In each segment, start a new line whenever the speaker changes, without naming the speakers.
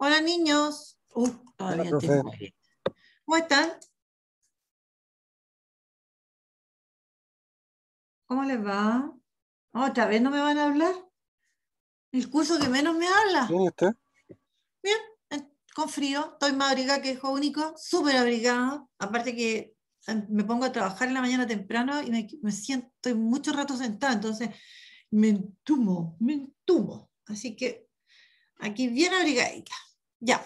Hola niños. ¿Cómo están?
¿Cómo les va? ¿Otra vez no me van a hablar? El curso que menos me habla. ¿Cómo está? Bien, eh, con frío. Estoy más abrigada que hijo único, súper abrigada. Aparte que eh, me pongo a trabajar en la mañana temprano y me, me siento estoy mucho rato sentada, entonces me entumo, me entumo. Así que aquí bien abrigadita. Ya,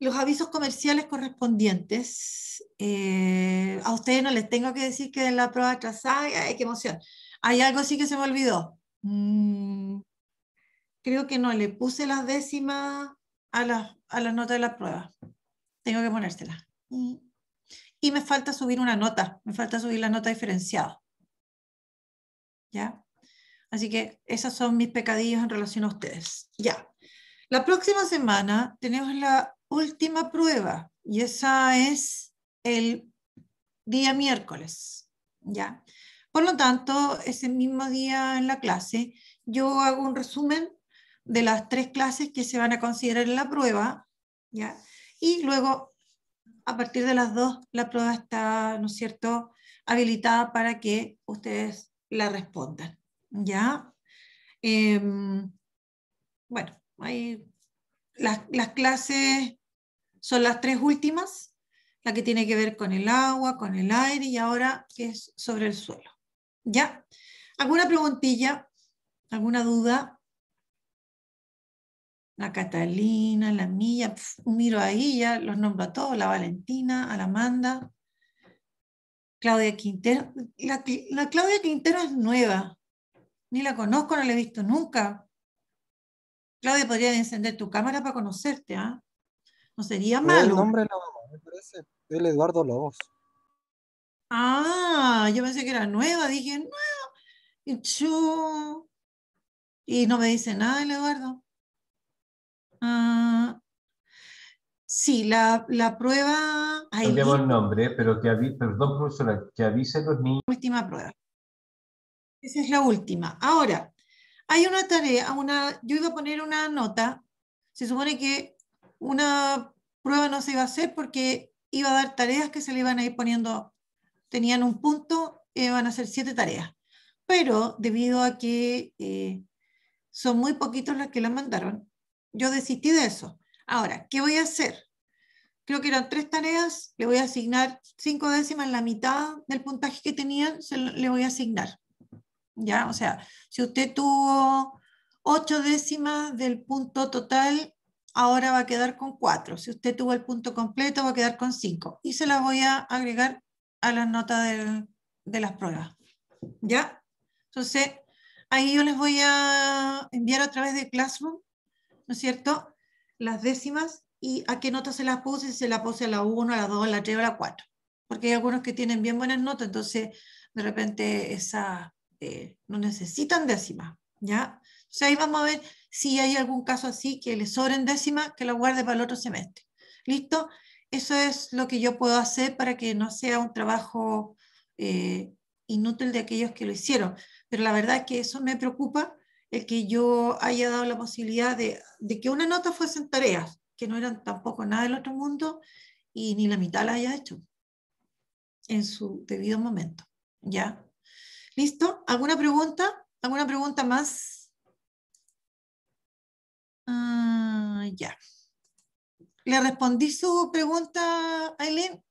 los avisos comerciales correspondientes. Eh, a ustedes no les tengo que decir que en la prueba atrasada, ay, qué emoción. Hay algo sí que se me olvidó. Mm, creo que no, le puse las décimas a las, a notas de la prueba Tengo que ponérsela mm. Y me falta subir una nota, me falta subir la nota diferenciada. ¿Ya? Así que esos son mis pecadillos en relación a ustedes. Ya. La próxima semana tenemos la última prueba y esa es el día miércoles, ¿ya? Por lo tanto, ese mismo día en la clase, yo hago un resumen de las tres clases que se van a considerar en la prueba, ¿ya? Y luego, a partir de las dos, la prueba está, ¿no es cierto?, habilitada para que ustedes la respondan, ¿ya? Em, bueno, las, las clases son las tres últimas, la que tiene que ver con el agua, con el aire y ahora que es sobre el suelo. ¿Ya? ¿Alguna preguntilla? ¿Alguna duda? La Catalina, la Milla, miro ahí ya, los nombro a todos, la Valentina, a la Amanda, Claudia Quintero. La, la Claudia Quintero es nueva, ni la conozco, no la he visto nunca. Claudia, podría encender tu cámara para conocerte, ¿ah? No sería malo. el nombre mamá?
me parece. El Eduardo Lobos.
Ah, yo pensé que era nueva, dije, nueva. Y no me dice nada el Eduardo. Ah, sí, la, la prueba... No Cambiamos el nombre, pero que avise, perdón que avise los niños. Última prueba. Esa es la última. Ahora, hay una tarea, una, yo iba a poner una nota, se supone que una prueba no se iba a hacer porque iba a dar tareas que se le iban a ir poniendo, tenían un punto, y eh, van a ser siete tareas, pero debido a que eh, son muy poquitos los que las mandaron, yo desistí de eso. Ahora, ¿qué voy a hacer? creo que eran tres tareas, le voy a asignar cinco décimas, la mitad del puntaje que tenían, se le voy a asignar. O sea, si usted tuvo ocho décimas del punto total, ahora va a quedar con cuatro. Si usted tuvo el punto completo, va a quedar con cinco. Y se las voy a agregar a las notas de las pruebas, ¿ya? Entonces, ahí yo les voy a enviar a través de Classroom, ¿no es cierto?, las décimas y a qué nota se las puse, se las puse a la 1, a la 2, a la 3 o a la 4. Porque hay algunos que tienen bien buenas notas, entonces de repente esa, este, no necesitan décima ¿ya? O sea, ahí vamos a ver si hay algún caso así que le sobren décima que lo guarde para el otro semestre. ¿Listo? Eso es lo que yo puedo hacer para que no sea un trabajo eh, inútil de aquellos que lo hicieron. Pero la verdad es que eso me preocupa, el que yo haya dado la posibilidad de, que una nota fuesen tareas, que no eran tampoco nada del otro mundo y ni la mitad la haya hecho en su debido momento. ¿Ya? ¿Listo? ¿Alguna pregunta? ¿Alguna pregunta más? Ah, ya. ¿Le respondí su pregunta, Aileen?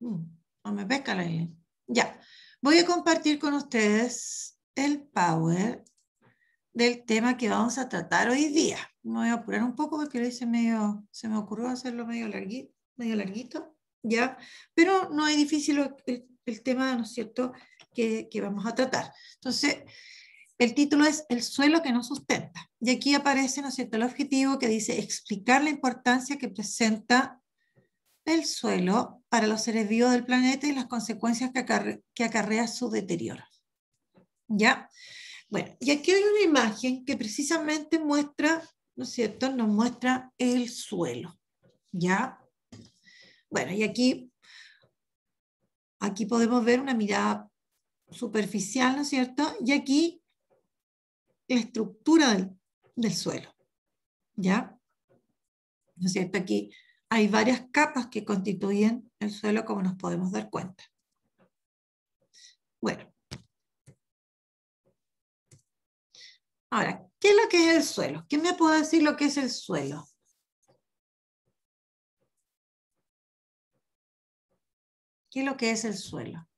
Mm, no me pesca la Aileen. Ya. Voy a compartir con ustedes el power del tema que vamos a tratar hoy día. Me voy a apurar un poco porque lo hice medio, se me ocurrió hacerlo medio, larguito, medio larguito. ¿ya? Pero no es difícil el, tema, ¿no es cierto?, que, vamos a tratar. Entonces, el título es El suelo que nos sustenta. Y aquí aparece, ¿no es cierto?, el objetivo que dice explicar la importancia que presenta el suelo para los seres vivos del planeta y las consecuencias que, que acarrea su deterioro. ¿Ya? Bueno, y aquí hay una imagen que precisamente muestra, ¿no es cierto?, nos muestra el suelo. ¿Ya? Bueno, y aquí, aquí podemos ver una mirada superficial, ¿no es cierto? Y aquí la estructura del, suelo, ¿ya? ¿No es cierto? Aquí hay varias capas que constituyen el suelo, como nos podemos dar cuenta. Bueno. Ahora, ¿qué es lo que es el suelo? ¿Quién me puede decir lo que es el suelo?
¿Qué es lo que es el suelo?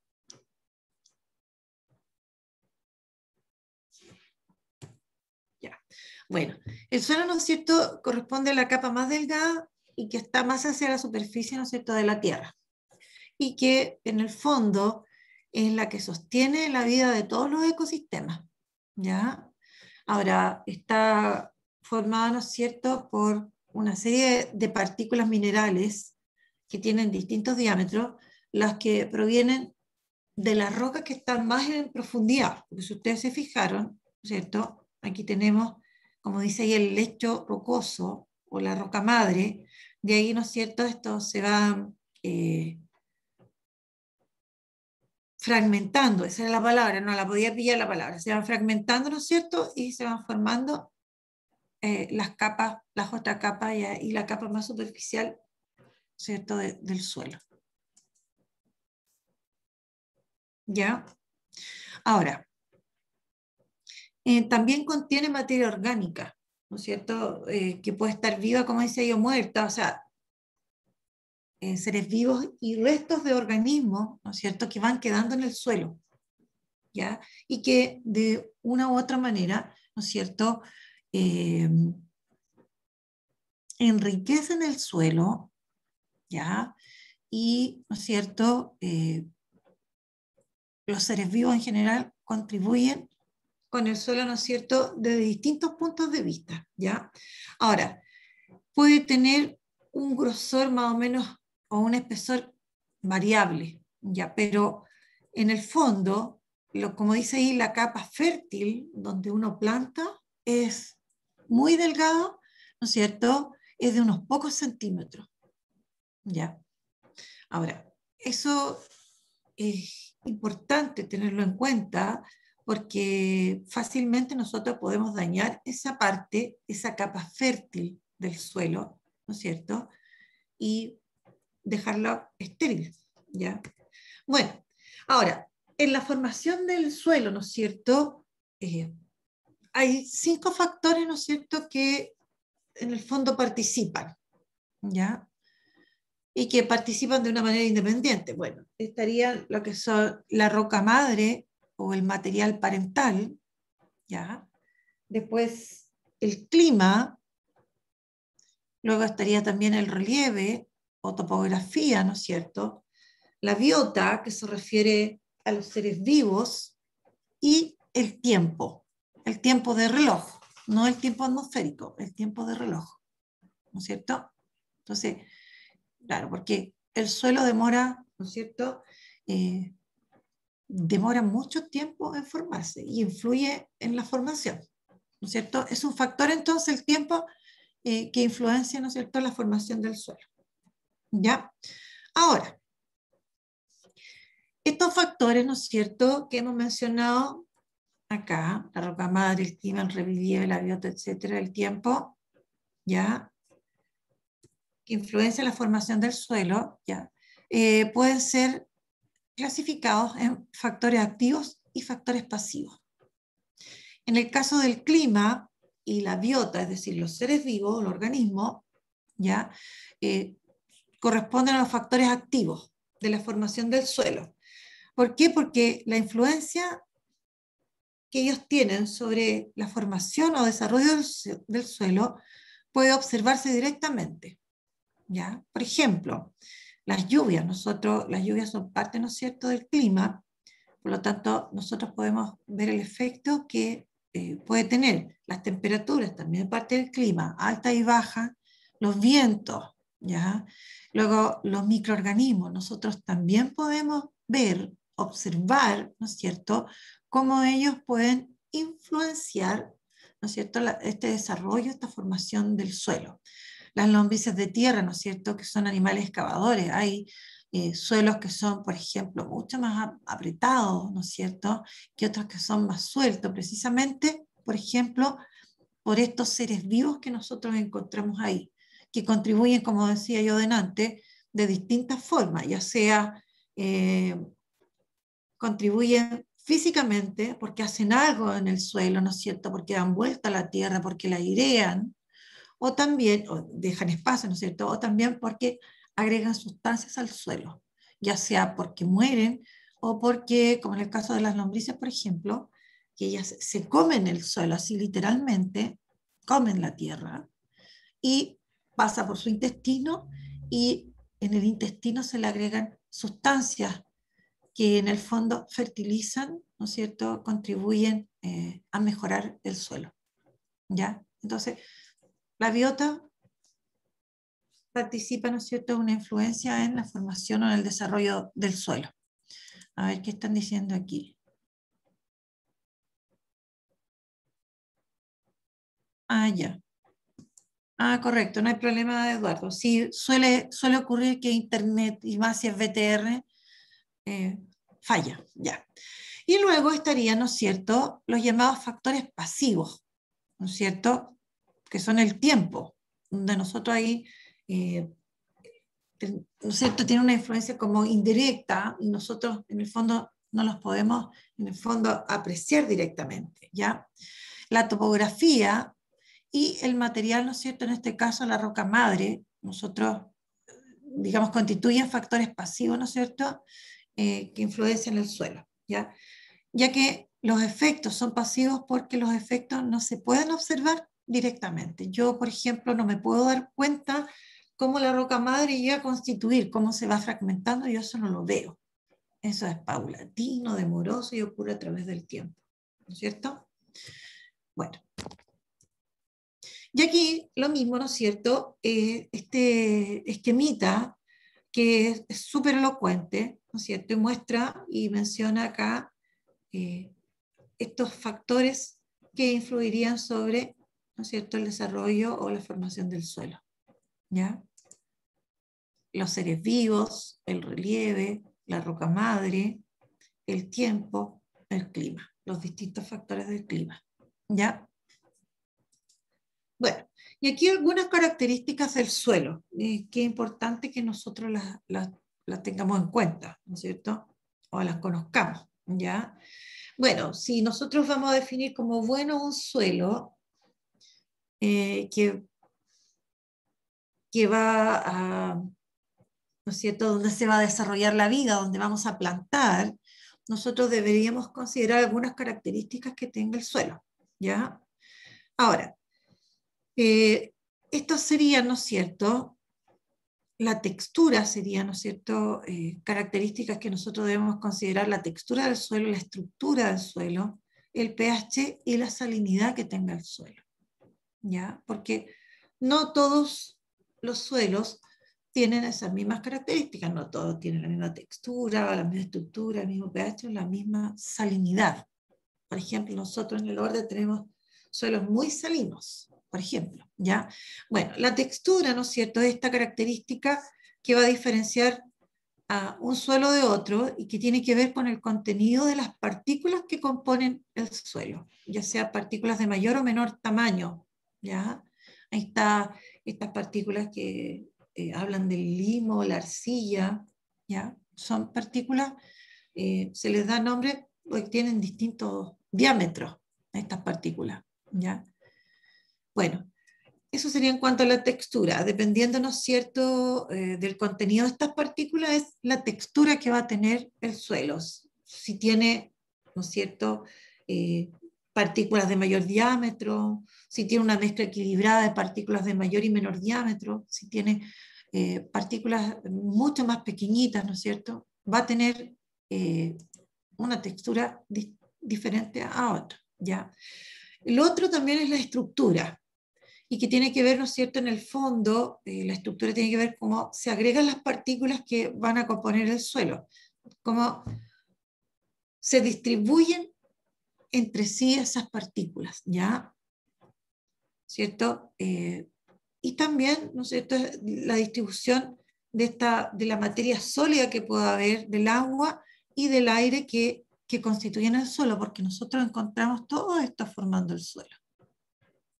Bueno, el suelo, ¿no es cierto?, corresponde a la capa más delgada y que está más hacia la superficie, ¿no es cierto?, de la Tierra. Y que en el fondo es la que sostiene la vida de todos los ecosistemas. ¿Ya? Ahora, está formada, ¿no es cierto?, por una serie de partículas minerales que tienen distintos diámetros las que provienen de las rocas que están más en profundidad. Porque si ustedes se fijaron, ¿cierto? Aquí tenemos, como dice ahí, el lecho rocoso o la roca madre. De ahí, ¿no es cierto? Esto se va eh, fragmentando, esa es la palabra, no la podía pillar la palabra, se van fragmentando, ¿no es cierto? Y se van formando eh, las capas, las otras capas y, la capa más superficial, ¿cierto?, del suelo. ¿Ya? Ahora, eh, también contiene materia orgánica, ¿no es cierto? Eh, que puede estar viva, como decía yo, muerta, o sea, eh, seres vivos y restos de organismos, ¿no es cierto?, que van quedando en el suelo, ¿ya? Y que de una u otra manera, ¿no es cierto?, enriquecen el suelo, ¿ya? Y, ¿no es cierto?, los seres vivos en general contribuyen con el suelo, ¿no es cierto?, desde distintos puntos de vista, ¿ya? Ahora, puede tener un grosor más o menos o un espesor variable, ¿ya? Pero en el fondo, lo, como dice ahí, la capa fértil donde uno planta es muy delgado, ¿no es cierto?, es de unos pocos centímetros, ¿ya? Ahora, eso es importante tenerlo en cuenta porque fácilmente nosotros podemos dañar esa parte, esa capa fértil del suelo, ¿no es cierto? Y dejarlo estéril, ¿ya? Bueno, ahora, en la formación del suelo, ¿no es cierto? Eh, hay cinco factores, ¿no es cierto?, que en el fondo participan, ¿ya? y que participan de una manera independiente. Bueno, estaría lo que son la roca madre o el material parental, ¿ya? Después el clima, luego estaría también el relieve o topografía, ¿no es cierto? La biota, que se refiere a los seres vivos, y el tiempo, el tiempo de reloj, no el tiempo atmosférico, el tiempo de reloj, ¿no es cierto? Entonces, Claro, porque el suelo demora, ¿no es cierto? Eh, demora mucho tiempo en formarse y influye en la formación, ¿no es cierto? Es un factor entonces el tiempo eh, que influencia, ¿no es cierto?, la formación del suelo. ¿Ya? Ahora, estos factores, ¿no es cierto?, que hemos mencionado acá, la roca madre, el clima, el revivir, el biota, etcétera, el tiempo, ¿ya? Influencia en la formación del suelo, ya, eh, pueden ser clasificados en factores activos y factores pasivos. En el caso del clima y la biota, es decir, los seres vivos, el organismo, ya, eh, corresponden a los factores activos de la formación del suelo. ¿Por qué? Porque la influencia que ellos tienen sobre la formación o desarrollo del, suelo puede observarse directamente. Por ejemplo, las lluvias, nosotros, las lluvias son parte, ¿no cierto?, del clima, por lo tanto, nosotros podemos ver el efecto que eh, puede tener las temperaturas, también parte del clima, alta y baja, los vientos, Luego, los microorganismos, nosotros también podemos ver, observar, ¿no es cierto?, cómo ellos pueden influenciar, este desarrollo, esta formación del suelo las lombrices de tierra, ¿no es cierto?, que son animales excavadores. Hay eh, suelos que son, por ejemplo, mucho más apretados, ¿no es cierto?, que otros que son más sueltos, precisamente, por ejemplo, por estos seres vivos que nosotros encontramos ahí, que contribuyen, como decía yo delante, de distintas formas, ya sea eh, contribuyen físicamente porque hacen algo en el suelo, ¿no es cierto?, porque dan vuelta a la tierra, porque la airean, o también o dejan espacio, ¿no es cierto? O también porque agregan sustancias al suelo, ya sea porque mueren o porque, como en el caso de las lombrices, por ejemplo, que ellas se comen el suelo así literalmente, comen la tierra y pasa por su intestino y en el intestino se le agregan sustancias que en el fondo fertilizan, ¿no es cierto?, contribuyen eh, a mejorar el suelo. ¿Ya? Entonces, la biota participa, ¿no es cierto?, una influencia en la formación o en el desarrollo del suelo. A ver qué están diciendo aquí. Ah, ya. Ah, correcto, no hay problema, Eduardo. Sí, suele, suele ocurrir que Internet, y más si es BTR, eh, falla, ya. Y luego estarían, ¿no es cierto?, los llamados factores pasivos, ¿no es cierto?, que son el tiempo, donde nosotros ahí, eh, ¿no es cierto?, tiene una influencia como indirecta nosotros en el fondo no los podemos, en el fondo, apreciar directamente, ¿ya? La topografía y el material, ¿no es cierto?, en este caso la roca madre, nosotros, digamos, constituyen factores pasivos, ¿no es cierto?, eh, que influencian el suelo, ¿ya? Ya que los efectos son pasivos porque los efectos no se pueden observar directamente. Yo, por ejemplo, no me puedo dar cuenta cómo la roca madre llega a constituir, cómo se va fragmentando, yo eso no lo veo. Eso es paulatino, demoroso y ocurre a través del tiempo, ¿no es cierto? Bueno. Y aquí lo mismo, ¿no es cierto? Eh, este esquemita, que es súper elocuente, ¿no es cierto? Y muestra y menciona acá eh, estos factores que influirían sobre ¿no cierto?, el desarrollo o la formación del suelo. ¿ya? Los seres vivos, el relieve, la roca madre, el tiempo, el clima, los distintos factores del clima. ¿ya? Bueno, y aquí algunas características del suelo, qué que importante que nosotros las, las tengamos en cuenta, ¿no es cierto? O las conozcamos, ¿ya? Bueno, si nosotros vamos a definir como bueno un suelo, eh, que, va a, ¿no es cierto?, donde se va a desarrollar la vida, donde vamos a plantar, nosotros deberíamos considerar algunas características que tenga el suelo, ¿ya? Ahora, eh, esto sería, ¿no es cierto?, la textura sería, ¿no es cierto?, eh, características que nosotros debemos considerar, la textura del suelo, la estructura del suelo, el pH y la salinidad que tenga el suelo. Porque no todos los suelos tienen esas mismas características, no todos tienen la misma textura, la misma estructura, el mismo pH, la misma salinidad. Por ejemplo, nosotros en el orden tenemos suelos muy salinos, por ejemplo, ¿ya? Bueno, la textura, ¿no es cierto?, es esta característica que va a diferenciar a un suelo de otro y que tiene que ver con el contenido de las partículas que componen el suelo, ya sea partículas de mayor o menor tamaño, ¿ya? Ahí está estas partículas que eh, hablan del limo, la arcilla, ¿ya? Son partículas, eh, se les da nombre porque tienen distintos diámetros a estas partículas, ¿ya? Bueno, eso sería en cuanto a la textura. Dependiendo, ¿no es cierto?, eh, del contenido de estas partículas, es la textura que va a tener el suelo. Si tiene, ¿no es cierto?, partículas de mayor diámetro, si tiene una mezcla equilibrada de partículas de mayor y menor diámetro, si tiene eh, partículas mucho más pequeñitas, ¿no es cierto? Va a tener eh, una textura diferente a otra, ¿ya? El otro también es la estructura y que tiene que ver, ¿no es cierto?, en el fondo, eh, la estructura tiene que ver cómo se agregan las partículas que van a componer el suelo, cómo se distribuyen entre sí esas partículas, ¿ya? ¿Cierto? Eh, y también, ¿no es cierto?, la distribución de, esta, de la materia sólida que pueda haber, del agua y del aire que, constituyen el suelo, porque nosotros encontramos todo esto formando el suelo.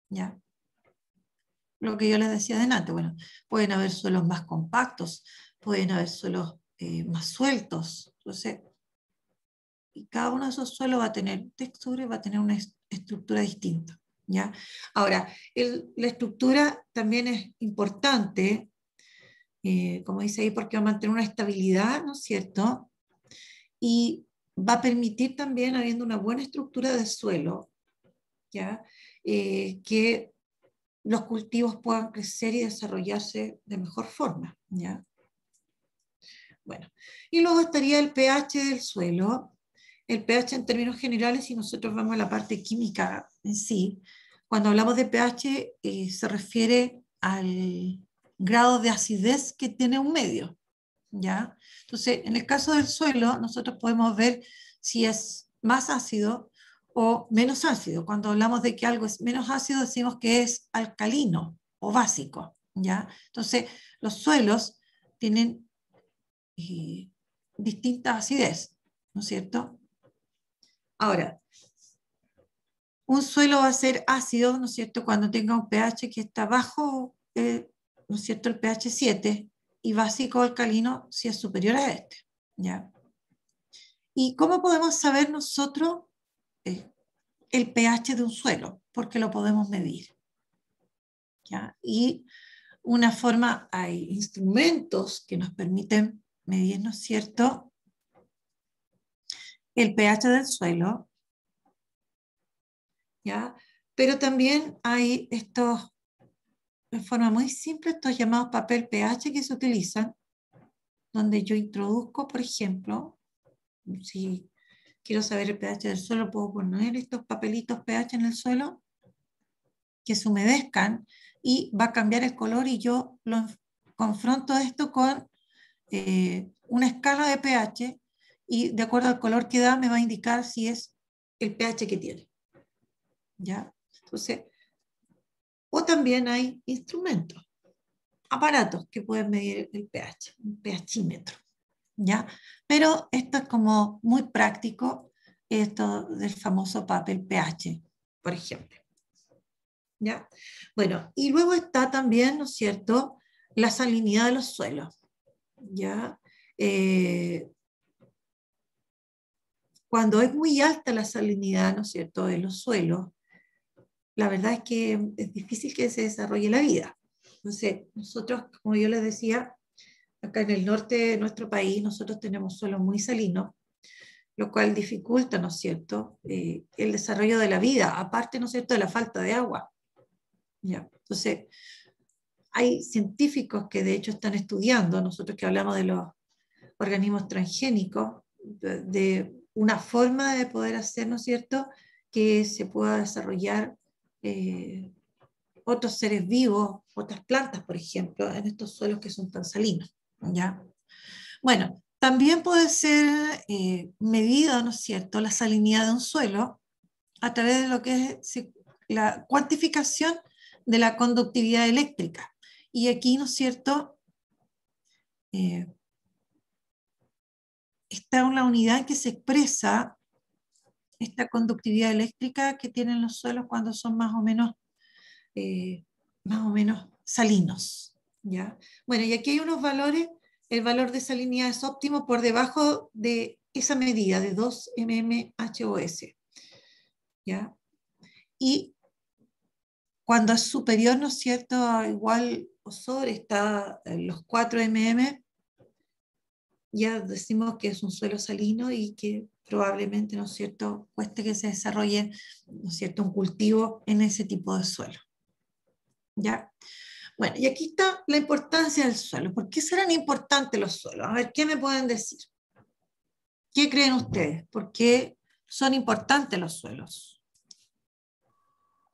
¿Ya? Lo que yo les decía delante, bueno, pueden haber suelos más compactos, pueden haber suelos eh, más sueltos. Entonces, cada uno de esos suelos va a tener textura y va a tener una estructura distinta. ¿ya? Ahora, la estructura también es importante, eh, como dice ahí, porque va a mantener una estabilidad, ¿no es cierto? Y va a permitir también, habiendo una buena estructura de suelo, ¿ya? Eh, que los cultivos puedan crecer y desarrollarse de mejor forma. ¿ya? Bueno, y luego estaría el pH del suelo, el pH en términos generales, y nosotros vamos a la parte química en sí, cuando hablamos de pH eh, se refiere al grado de acidez que tiene un medio. ¿ya? Entonces, en el caso del suelo, nosotros podemos ver si es más ácido o menos ácido. Cuando hablamos de que algo es menos ácido, decimos que es alcalino o básico. ¿ya? Entonces, los suelos tienen eh, distinta acidez, ¿no es cierto? Ahora, un suelo va a ser ácido, ¿no es cierto?, cuando tenga un pH que está bajo, eh, ¿no es cierto?, el pH 7 y básico alcalino si es superior a este. ¿ya? ¿Y cómo podemos saber nosotros eh, el pH de un suelo? Porque lo podemos medir. ¿ya? Y una forma, hay instrumentos que nos permiten medir, ¿no es cierto?, el pH del suelo, ¿ya? Pero también hay estos, de forma muy simple, estos llamados papel pH que se utilizan, donde yo introduzco, por ejemplo, si quiero saber el pH del suelo, puedo poner estos papelitos pH en el suelo, que se humedezcan y va a cambiar el color y yo lo confronto esto con eh, una escala de pH y de acuerdo al color que da me va a indicar si es el pH que tiene. ¿Ya? Entonces, o también hay instrumentos, aparatos que pueden medir el pH, un pHímetro. ¿Ya? Pero esto es como muy práctico, esto del famoso papel pH, por ejemplo. ¿Ya? Bueno, y luego está también, ¿no es cierto?, la salinidad de los suelos. ¿Ya? Eh, cuando es muy alta la salinidad, ¿no es cierto?, de los suelos, la verdad es que es difícil que se desarrolle la vida. Entonces, nosotros, como yo les decía, acá en el norte de nuestro país, nosotros tenemos suelos muy salinos, lo cual dificulta, ¿no es cierto?, eh, el desarrollo de la vida, aparte, ¿no es cierto?, de la falta de agua. ¿Ya? Entonces, hay científicos que de hecho están estudiando, nosotros que hablamos de los organismos transgénicos, de una forma de poder hacer, ¿no es cierto?, que se pueda desarrollar eh, otros seres vivos, otras plantas, por ejemplo, en estos suelos que son tan salinos. ¿ya? Bueno, también puede ser eh, medida, ¿no es cierto?, la salinidad de un suelo a través de lo que es la cuantificación de la conductividad eléctrica. Y aquí, ¿no es cierto?, eh, está en una unidad que se expresa esta conductividad eléctrica que tienen los suelos cuando son más o menos, eh, más o menos salinos. ¿ya? Bueno, y aquí hay unos valores, el valor de salinidad es óptimo por debajo de esa medida de 2 mmHOS. ¿ya? Y cuando es superior, ¿no es cierto?, igual o sobre está los 4 mm, ya decimos que es un suelo salino y que probablemente, ¿no es cierto?, cueste que se desarrolle, ¿no es cierto?, un cultivo en ese tipo de suelo. ¿Ya? Bueno, y aquí está la importancia del suelo. ¿Por qué serán importantes los suelos? A ver, ¿qué me pueden decir? ¿Qué creen ustedes? ¿Por qué son importantes los suelos?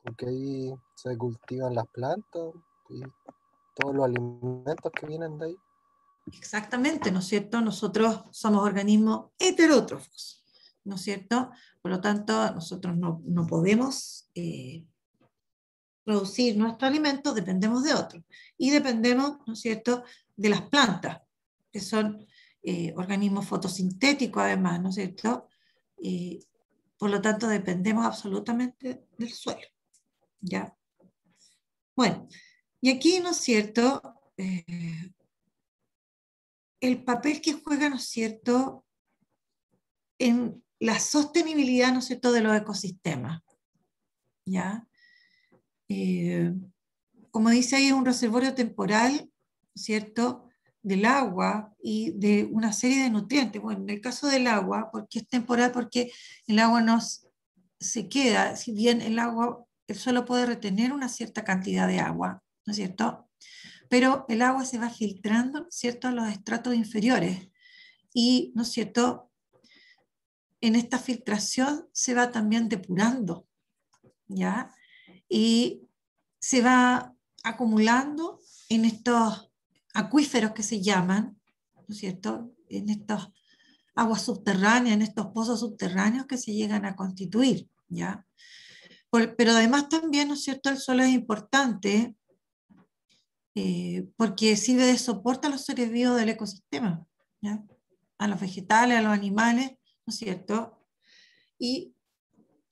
Porque ahí se cultivan las plantas y todos los alimentos que vienen de ahí.
Exactamente, ¿no es cierto? Nosotros somos organismos heterótrofos, ¿no es cierto? Por lo tanto, nosotros no, podemos eh, producir nuestro alimento, dependemos de otros. Y dependemos, ¿no es cierto?, de las plantas, que son eh, organismos fotosintéticos además, ¿no es cierto? por lo tanto, dependemos absolutamente del suelo. ¿ya? Bueno, y aquí, ¿no es cierto? Eh, el papel que juega, ¿no es cierto?, en la sostenibilidad, ¿no es cierto?, de los ecosistemas. ¿Ya? Eh, como dice ahí, es un reservorio temporal, ¿cierto?, del agua y de una serie de nutrientes. Bueno, en el caso del agua, porque es temporal, porque el agua no se queda, si bien el agua, el suelo puede retener una cierta cantidad de agua, ¿no es cierto? pero el agua se va filtrando, ¿cierto?, a los estratos inferiores. Y, ¿no es cierto?, en esta filtración se va también depurando, ¿ya? Y se va acumulando en estos acuíferos que se llaman, ¿no es cierto?, en estas aguas subterráneas, en estos pozos subterráneos que se llegan a constituir, ¿ya? pero además también, ¿no es cierto?, el suelo es importante eh, porque sirve de soporte a los seres vivos del ecosistema, a los vegetales, a los animales, ¿no es cierto? Y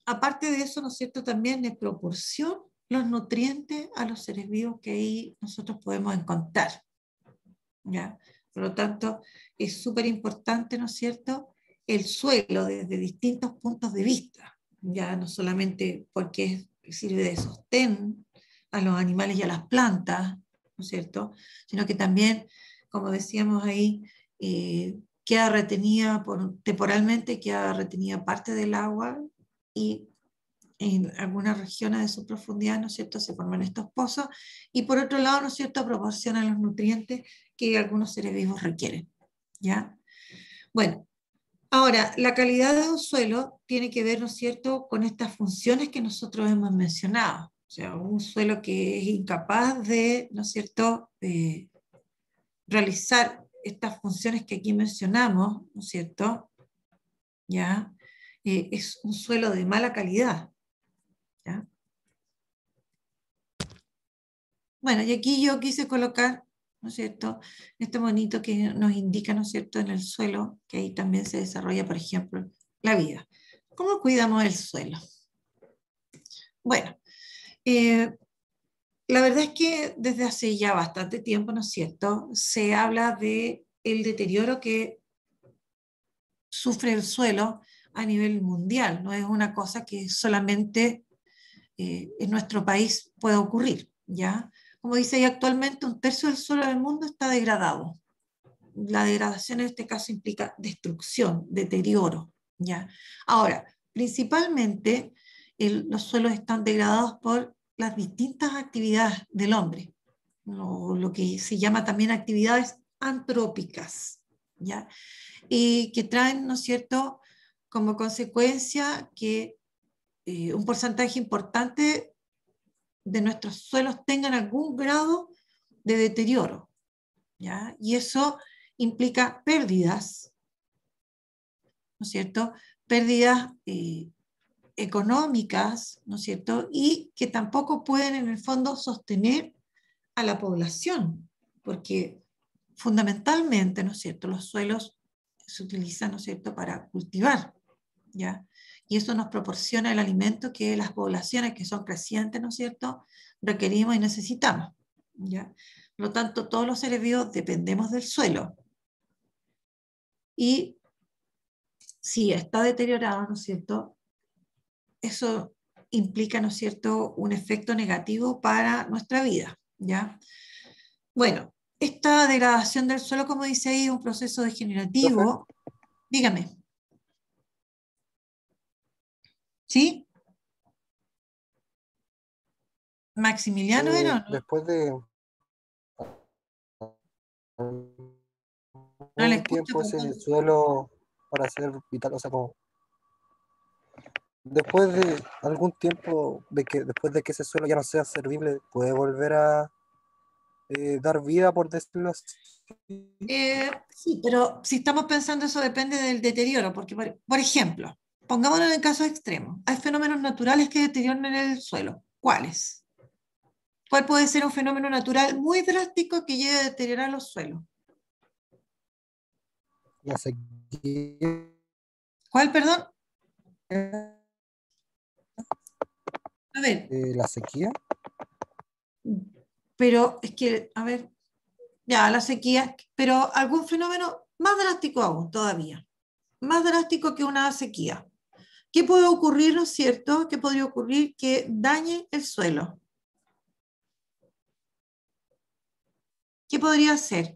aparte de eso, ¿no es cierto? También le proporciona los nutrientes a los seres vivos que ahí nosotros podemos encontrar. ¿ya? Por lo tanto, es súper importante, ¿no es cierto?, el suelo desde distintos puntos de vista, ya no solamente porque sirve de sostén a los animales y a las plantas, ¿no cierto? Sino que también, como decíamos ahí, eh, queda retenida por, temporalmente, queda retenida parte del agua y en algunas regiones de su profundidad, ¿no es cierto?, se forman estos pozos y por otro lado, ¿no es cierto?, proporcionan los nutrientes que algunos seres vivos requieren, ¿ya? Bueno, ahora, la calidad de un suelo tiene que ver, ¿no es cierto?, con estas funciones que nosotros hemos mencionado, o sea, un suelo que es incapaz de, ¿no es cierto?, eh, realizar estas funciones que aquí mencionamos, ¿no es cierto? ¿Ya? Eh, es un suelo de mala calidad. Bueno, y aquí yo quise colocar, ¿no es cierto?, este monito que nos indica, ¿no es cierto?, en el suelo, que ahí también se desarrolla, por ejemplo, la vida. ¿Cómo cuidamos el suelo? Bueno, eh, la verdad es que desde hace ya bastante tiempo, ¿no es cierto?, se habla de el deterioro que sufre el suelo a nivel mundial. No es una cosa que solamente eh, en nuestro país pueda ocurrir, ¿ya? Como dice ahí actualmente, un tercio del suelo del mundo está degradado. La degradación en este caso implica destrucción, deterioro, ¿ya? Ahora, principalmente los suelos están degradados por las distintas actividades del hombre, lo, que se llama también actividades antrópicas, ¿ya? y que traen, ¿no es cierto?, como consecuencia que eh, un porcentaje importante de nuestros suelos tengan algún grado de deterioro, ¿ya? Y eso implica pérdidas, ¿no es cierto?, pérdidas eh, económicas, ¿no es cierto? Y que tampoco pueden en el fondo sostener a la población, porque fundamentalmente, ¿no es cierto?, los suelos se utilizan, ¿no es cierto?, para cultivar, ¿ya? Y eso nos proporciona el alimento que las poblaciones que son crecientes, ¿no es cierto?, requerimos y necesitamos, ¿ya? Por lo tanto, todos los seres vivos dependemos del suelo. Y si está deteriorado, ¿no es cierto?, eso implica, ¿no es cierto?, un efecto negativo para nuestra vida, ¿ya? Bueno, esta degradación del suelo, como dice ahí, es un proceso degenerativo. Dígame. ¿Sí?
Maximiliano eh, ¿no? Después de... No tiempo es el suelo para hacer vital, o sea, como después de algún tiempo, de que después de que ese suelo ya no sea servible, puede volver a eh, dar vida, por decirlo
eh, sí, pero si estamos pensando eso depende del deterioro, porque, por, ejemplo, pongámonos en caso extremo hay fenómenos naturales que deterioran el suelo. ¿Cuáles? ¿Cuál puede ser un fenómeno natural muy drástico que llegue a deteriorar los suelos? ¿Cuál, perdón? Eh, a ver. la sequía? Pero es que, a ver, ya, la sequía, pero algún fenómeno más drástico aún todavía, más drástico que una sequía. ¿Qué puede ocurrir, no es cierto? ¿Qué podría ocurrir que dañe el suelo? ¿Qué podría hacer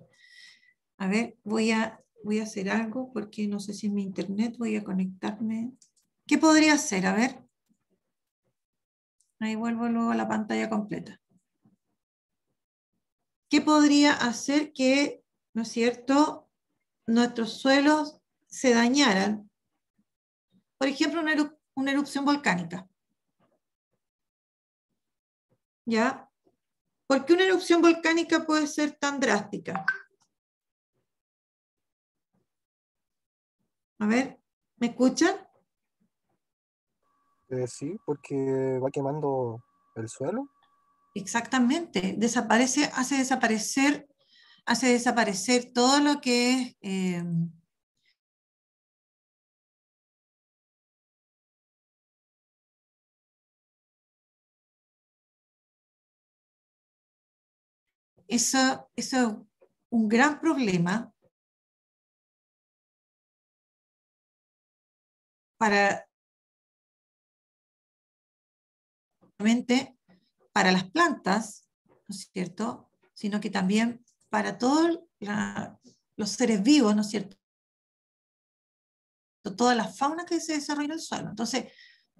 A ver, voy a, voy a hacer algo porque no sé si es mi internet, voy a conectarme. ¿Qué podría ser? A ver. Ahí vuelvo luego a la pantalla completa. ¿Qué podría hacer que, ¿no es cierto?, nuestros suelos se dañaran. Por ejemplo, una, erupción volcánica. ¿Ya? ¿Por qué una erupción volcánica puede ser
tan drástica?
A ver, ¿me escuchan?
Eh, sí, porque va
quemando el suelo. Exactamente, desaparece, hace desaparecer, hace desaparecer todo lo que es eh,
eso, es un gran problema para
solamente para las plantas, ¿no es cierto? Sino que también para todos los seres vivos, ¿no es cierto? Toda la fauna que se desarrolla en el suelo. Entonces,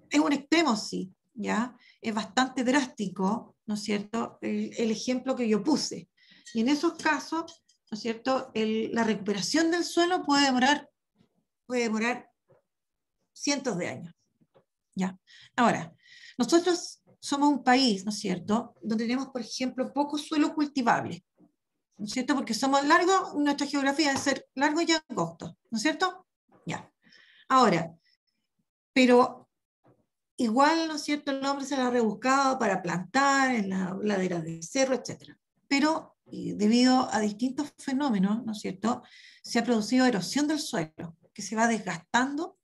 es un extremo, sí, ¿ya? Es bastante drástico, ¿no es cierto? El, ejemplo que yo puse. Y en esos casos, ¿no es cierto? la recuperación del suelo puede demorar, puede demorar cientos de años. ¿ya? Ahora, nosotros somos un país, ¿no es cierto?, donde tenemos, por ejemplo, poco suelo cultivables, ¿no es cierto?, porque somos largos, nuestra geografía es ser largo y angosto, ¿no es cierto? Ya. Ahora, pero igual, ¿no es cierto?, el hombre se la ha rebuscado para plantar en las laderas de cerro, etc. Pero debido a distintos fenómenos, ¿no es cierto?, se ha producido erosión del suelo, que se va desgastando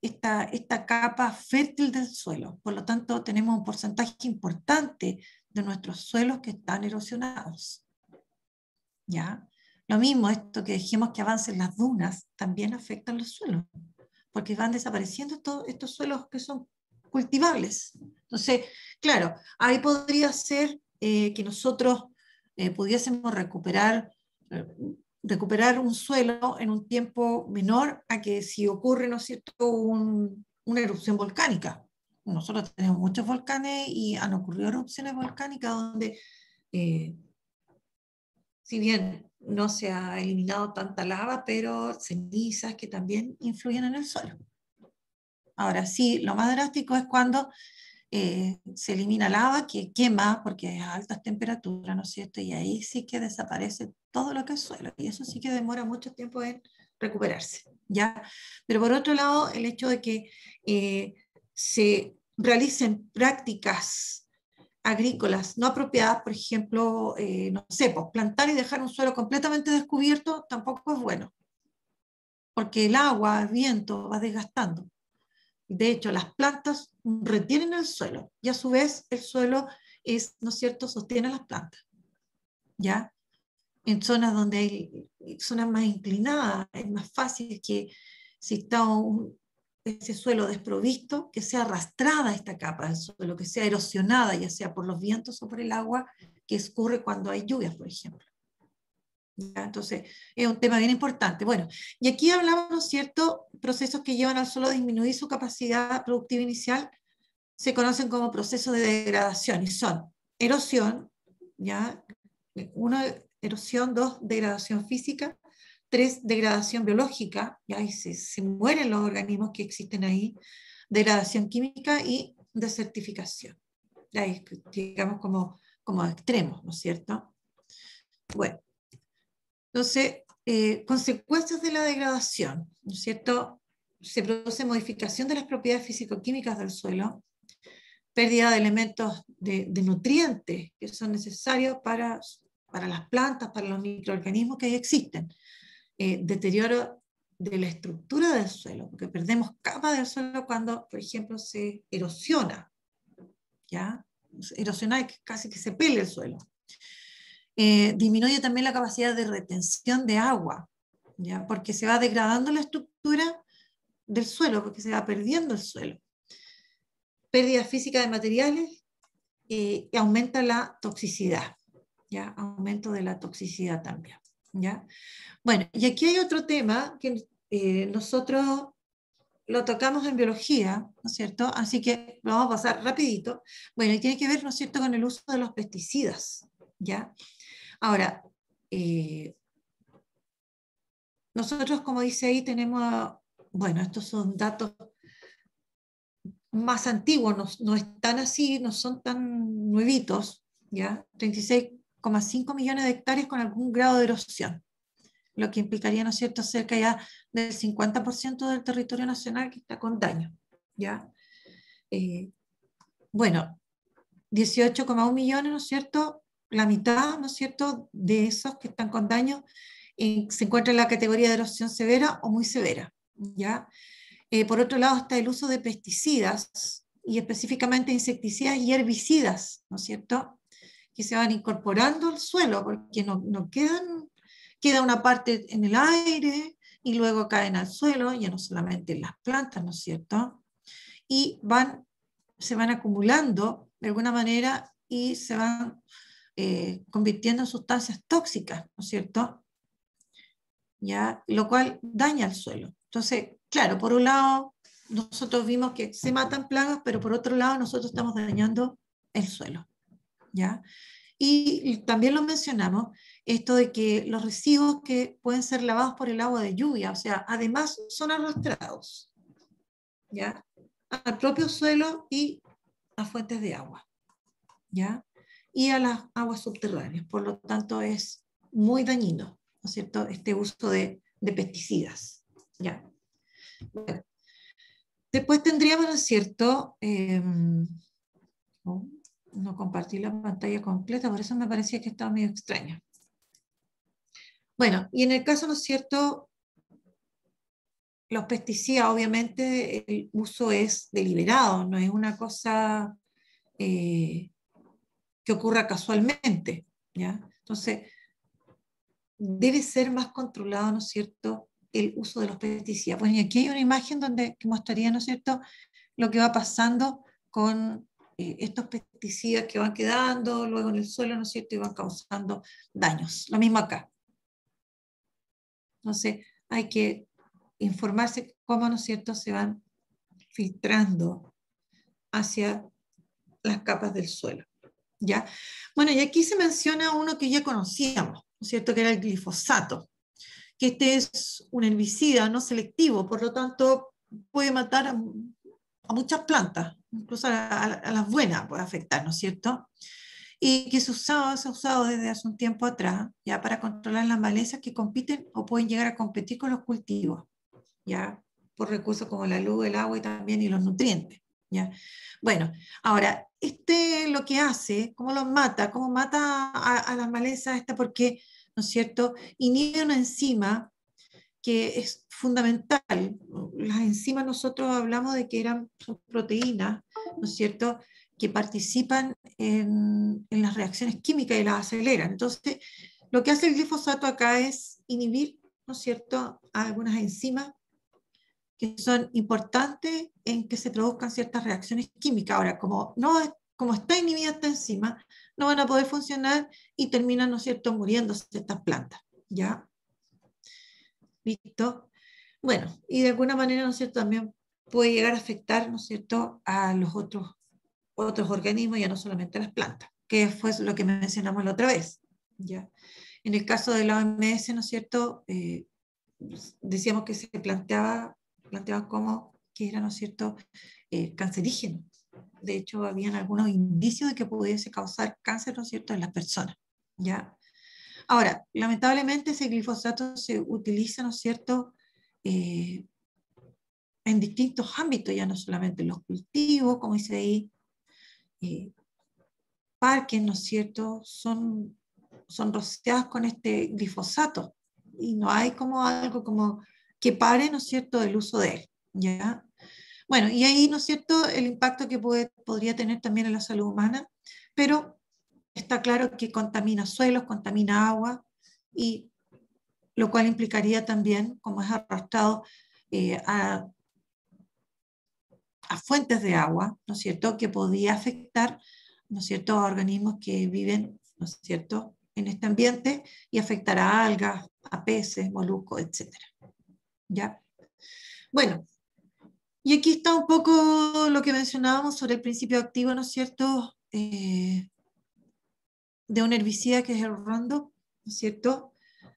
esta, esta capa fértil del suelo. Por lo tanto, tenemos un porcentaje importante de nuestros suelos que están erosionados. ¿Ya? Lo mismo, esto que dijimos que avancen las dunas, también a los suelos, porque van desapareciendo estos, estos suelos que son cultivables. Entonces, claro, ahí podría ser eh, que nosotros eh, pudiésemos recuperar eh, recuperar un suelo en un tiempo menor a que si ocurre, ¿no es cierto?, una erupción volcánica. Nosotros tenemos muchos volcanes y han ocurrido erupciones volcánicas donde, eh, si bien no se ha eliminado tanta lava, pero cenizas que también influyen en el suelo. Ahora sí, lo más drástico es cuando eh, se elimina lava que quema porque es a altas temperaturas, ¿no es cierto? Y ahí sí que desaparece todo lo que es suelo y eso sí que demora mucho tiempo en recuperarse, ¿ya? Pero por otro lado, el hecho de que eh, se realicen prácticas agrícolas no apropiadas, por ejemplo, eh, no sé, pues, plantar y dejar un suelo completamente descubierto tampoco es bueno, porque el agua, el viento va desgastando. De hecho, las plantas retienen el suelo y a su vez el suelo es, ¿no cierto?, sostiene las plantas. ¿Ya? En zonas donde hay zonas más inclinadas, es más fácil que si está ese suelo desprovisto, que sea arrastrada esta capa del suelo, que sea erosionada, ya sea por los vientos o por el agua que escurre cuando hay lluvias, por ejemplo. Entonces, es un tema bien importante. Bueno, y aquí hablamos, ¿no es cierto?, procesos que llevan al suelo a disminuir su capacidad productiva inicial, se conocen como procesos de degradación y son erosión, ¿ya? Uno, erosión, dos, degradación física, tres, degradación biológica, ¿ya? Y se, se mueren los organismos que existen ahí, degradación química y desertificación. La digamos como, como extremos, ¿no es cierto? Bueno, entonces, eh, consecuencias de la degradación, ¿no es cierto? Se produce modificación de las propiedades fisicoquímicas del suelo, pérdida de elementos de, nutrientes que son necesarios para, para, las plantas, para los microorganismos que existen, eh, deterioro de la estructura del suelo, porque perdemos capa del suelo cuando, por ejemplo, se erosiona, ¿ya? erosiona es casi que se pele el suelo. Eh, disminuye también la capacidad de retención de agua, ¿ya? porque se va degradando la estructura del suelo, porque se va perdiendo el suelo. Pérdida física de materiales eh, y aumenta la toxicidad, ¿ya? aumento de la toxicidad también. ¿ya? Bueno, y aquí hay otro tema que eh, nosotros lo tocamos en biología, ¿no es cierto? Así que lo vamos a pasar rapidito. Bueno, y tiene que ver, ¿no es cierto?, con el uso de los pesticidas, ¿ya? Ahora, eh, nosotros, como dice ahí, tenemos, bueno, estos son datos más antiguos, no, están así, no son tan nuevitos, ¿ya? 36,5 millones de hectáreas con algún grado de erosión, lo que implicaría, ¿no es cierto?, cerca ya del 50% del territorio nacional que está con daño, ¿ya? Eh, bueno, 18,1 millones, ¿no es cierto?, la mitad, ¿no es cierto?, de esos que están con daño eh, se encuentra en la categoría de erosión severa o muy severa, ¿ya? Eh, por otro lado está el uso de pesticidas y específicamente insecticidas y herbicidas, ¿no es cierto?, que se van incorporando al suelo porque no, no quedan, queda una parte en el aire y luego caen al suelo, ya no solamente en las plantas, ¿no es cierto?, y van, se van acumulando de alguna manera y se van eh, convirtiendo en sustancias tóxicas, ¿no es cierto? ¿Ya? Lo cual daña al suelo. Entonces, claro, por un lado, nosotros vimos que se matan plagas, pero por otro lado, nosotros estamos dañando el suelo. ¿ya? Y también lo mencionamos, esto de que los residuos que pueden ser lavados por el agua de lluvia, o sea, además son arrastrados ¿ya? al propio suelo y a fuentes de agua. ¿ya? y a las aguas subterráneas. Por lo tanto, es muy dañino, ¿no es cierto?, este uso de, pesticidas. ¿ya? Después tendríamos, ¿no es cierto?, em, oh, no compartí la pantalla completa, por eso me parecía que estaba medio extraño. Bueno, y en el caso, ¿no es cierto? Los pesticidas, obviamente, el uso es deliberado, no es una cosa eh, que ocurra casualmente. ¿ya? Entonces, debe ser más controlado, ¿no es cierto?, el uso de los pesticidas. Pues aquí hay una imagen donde que mostraría, ¿no es cierto?, lo que va pasando con eh, estos pesticidas que van quedando luego en el suelo, ¿no es cierto?, y van causando daños. Lo mismo acá. Entonces, hay que informarse cómo, ¿no es cierto?, se van filtrando hacia las capas del suelo. Bueno, y aquí se menciona uno que ya conocíamos, ¿no es cierto?, que era el glifosato, que este es un herbicida no selectivo, por lo tanto puede matar a, muchas plantas, incluso a, las buenas puede afectar, ¿no es cierto? Y que se, usaba, se ha usado desde hace un tiempo atrás, ya para controlar las malezas que compiten o pueden llegar a competir con los cultivos, ya por recursos como la luz, el agua y también y los nutrientes. Bueno, ahora, este lo que hace, cómo lo mata, cómo mata a, las malezas, esta porque, ¿no es cierto?, inhibe una enzima que es fundamental. Las enzimas nosotros hablamos de que eran proteínas, ¿no es cierto?, que participan en, las reacciones químicas y las aceleran. Entonces, lo que hace el glifosato acá es inhibir, ¿no es cierto?, algunas enzimas que son importantes en que se produzcan ciertas reacciones químicas. Ahora, como, no, como está inhibida esta enzima, no van a poder funcionar y terminan, ¿no es cierto?, muriéndose estas plantas. ¿Ya? ¿Listo? Bueno, y de alguna manera, ¿no es cierto?, también puede llegar a afectar, ¿no es cierto?, a los otros, otros organismos, ya no solamente a las plantas, que fue lo que mencionamos la otra vez. ¿Ya? En el caso de la OMS, ¿no es cierto?, eh, decíamos que se planteaba planteaba como que era, ¿no es cierto?, eh, cancerígeno. De hecho, habían algunos indicios de que pudiese causar cáncer, ¿no es cierto?, en las personas, ¿ya? Ahora, lamentablemente ese glifosato se utiliza, ¿no es cierto?, eh, en distintos ámbitos, ya no solamente en los cultivos, como dice ahí, eh, parques, ¿no es cierto?, son, son con este glifosato y no hay como algo como que pare, ¿no es cierto?, el uso de él. ¿ya? Bueno, y ahí, ¿no es cierto?, el impacto que puede, podría tener también en la salud humana, pero está claro que contamina suelos, contamina agua, y lo cual implicaría también, como es arrastrado, eh, a, fuentes de agua, ¿no es cierto?, que podría afectar, ¿no es cierto?, a organismos que viven, ¿no es cierto?, en este ambiente y afectará a algas, a peces, moluscos, etcétera. ¿ya? Bueno, y aquí está un poco lo que mencionábamos sobre el principio activo, ¿no es cierto?, eh, de un herbicida que es el rondo, ¿no es cierto?,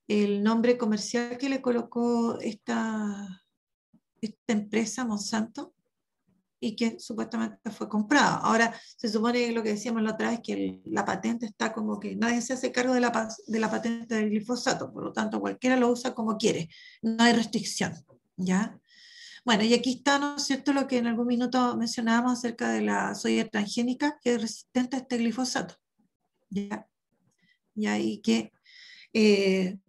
el nombre comercial que le colocó esta, esta empresa, Monsanto, y que supuestamente fue comprado. Ahora, se supone que lo que decíamos la otra vez, que la patente está como que nadie se hace cargo de la, de la patente del glifosato, por lo tanto cualquiera lo usa como quiere, no hay restricción, ¿ya? Bueno, y aquí está, ¿no es cierto?, lo que en algún minuto mencionábamos acerca de la soya transgénica, que es resistente a este glifosato, ¿ya? y ahí que eh,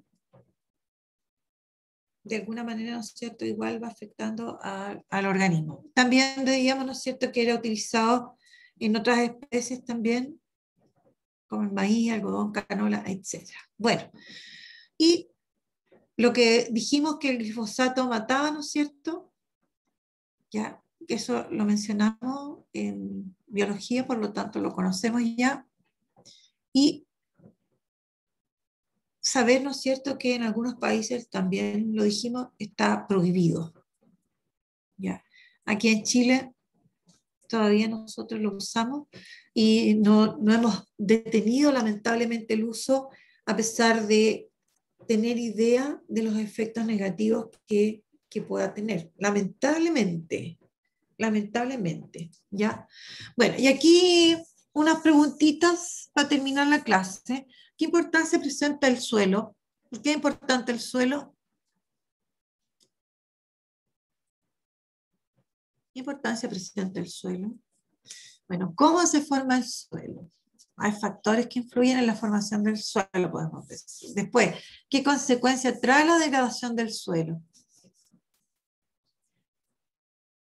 de alguna manera, ¿no es cierto?, igual va afectando al organismo. También veíamos, ¿no es cierto?, que era utilizado en otras especies también, como el maíz, algodón, canola, etc. Bueno, y lo que dijimos que el glifosato mataba, ¿no es cierto? Ya, eso lo mencionamos en biología, por lo tanto lo conocemos ya. Y saber, ¿no es cierto?, que en algunos países también, lo dijimos, está prohibido. Ya. Aquí en Chile todavía nosotros lo usamos y no, no hemos detenido lamentablemente el uso a pesar de tener idea de los efectos negativos que, pueda tener. Lamentablemente, lamentablemente, ¿ya? Bueno, y aquí unas preguntitas para terminar la clase. ¿Qué importancia presenta el suelo? ¿Por qué es importante el suelo? ¿Qué importancia presenta el suelo? Bueno, ¿cómo se forma el suelo? Hay factores que influyen en la formación del suelo, podemos decir. Después, ¿qué consecuencia trae la degradación del suelo?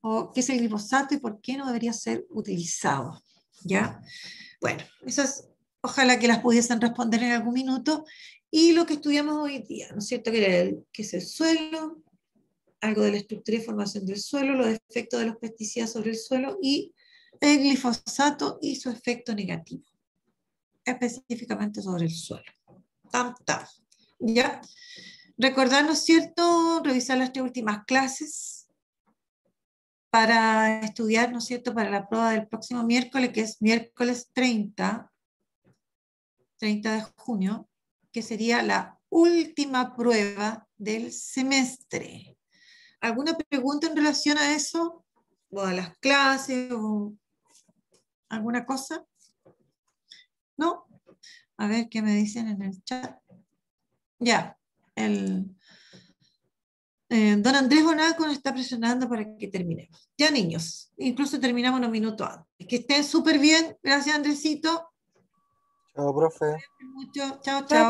¿O qué es el glifosato y por qué no debería ser utilizado? ¿Ya? Bueno, eso ojalá que las pudiesen responder en algún minuto, y lo que estudiamos hoy día, ¿no es cierto? Que, que es el suelo, algo de la estructura y formación del suelo, los efectos de los pesticidas sobre el suelo y el glifosato y su efecto negativo, específicamente sobre el suelo. Tam, tam. ¿Ya? Recordar, ¿no es cierto?, revisar las tres últimas clases para estudiar, ¿no es cierto?, para la prueba del próximo miércoles, que es miércoles 30 30 de junio, que sería la última prueba del semestre. ¿Alguna pregunta en relación a eso? ¿O a las clases? alguna cosa? ¿No? A ver qué me dicen en el chat. Ya, el... Eh, don Andrés Bonaco nos está presionando para que terminemos. Ya niños, incluso terminamos unos minutos antes. Que estén súper bien. Gracias Andresito. Tchau, Brofé. Tchau, tchau.